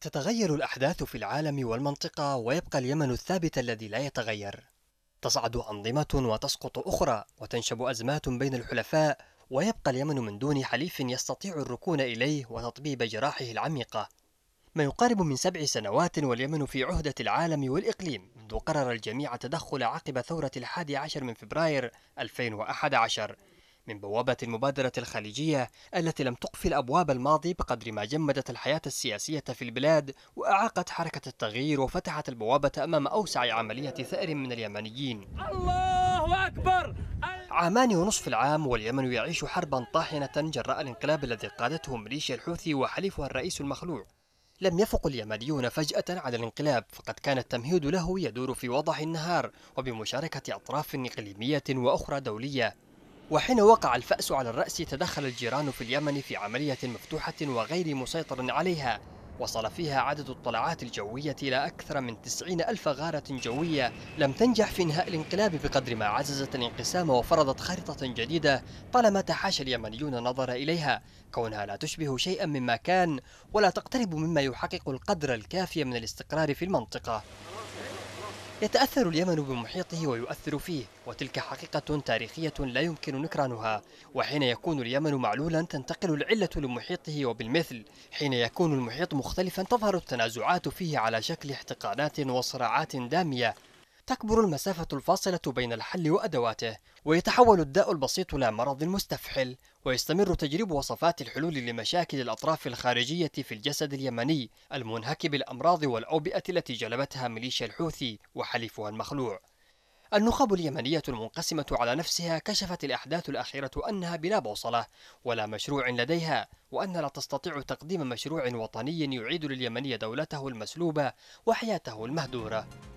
تتغير الأحداث في العالم والمنطقة ويبقى اليمن الثابت الذي لا يتغير. تصعد أنظمة وتسقط أخرى، وتنشب أزمات بين الحلفاء، ويبقى اليمن من دون حليف يستطيع الركون إليه وتطبيب جراحه العميقة. ما يقارب من سبع سنوات واليمن في عهدة العالم والإقليم منذ قرر الجميع التدخل عقب ثورة الحادي عشر من فبراير 2011 من بوابة المبادرة الخليجية التي لم تقفل أبواب الماضي بقدر ما جمدت الحياة السياسية في البلاد وأعاقت حركة التغيير وفتحت البوابة أمام أوسع عملية ثأر من اليمنيين الله أكبر عامان ونصف العام واليمن يعيش حربا طاحنة جراء الانقلاب الذي قادته ميليشيا الحوثي وحليفها الرئيس المخلوع لم يفق اليمنيون فجأة على الانقلاب فقد كان التمهيد له يدور في وضح النهار وبمشاركة أطراف إقليمية وأخرى دولية وحين وقع الفأس على الرأس تدخل الجيران في اليمن في عملية مفتوحة وغير مسيطر عليها وصل فيها عدد الطلعات الجوية إلى أكثر من 90 ألف غارة جوية لم تنجح في إنهاء الانقلاب بقدر ما عززت الانقسام وفرضت خارطة جديدة طالما تحاشى اليمنيون النظر إليها كونها لا تشبه شيئا مما كان ولا تقترب مما يحقق القدر الكافي من الاستقرار في المنطقة يتأثر اليمن بمحيطه ويؤثر فيه وتلك حقيقة تاريخية لا يمكن نكرانها وحين يكون اليمن معلولا تنتقل العلة لمحيطه وبالمثل حين يكون المحيط مختلفا تظهر التنازعات فيه على شكل احتقانات وصراعات دامية تكبر المسافة الفاصلة بين الحل وأدواته ويتحول الداء البسيط إلى مرض مستفحل ويستمر تجريب وصفات الحلول لمشاكل الأطراف الخارجية في الجسد اليمني المنهك بالأمراض والأوبئة التي جلبتها ميليشيا الحوثي وحليفها المخلوع النخب اليمنية المنقسمة على نفسها كشفت الأحداث الأخيرة أنها بلا بوصلة ولا مشروع لديها وأن لا تستطيع تقديم مشروع وطني يعيد لليمني دولته المسلوبة وحياته المهدورة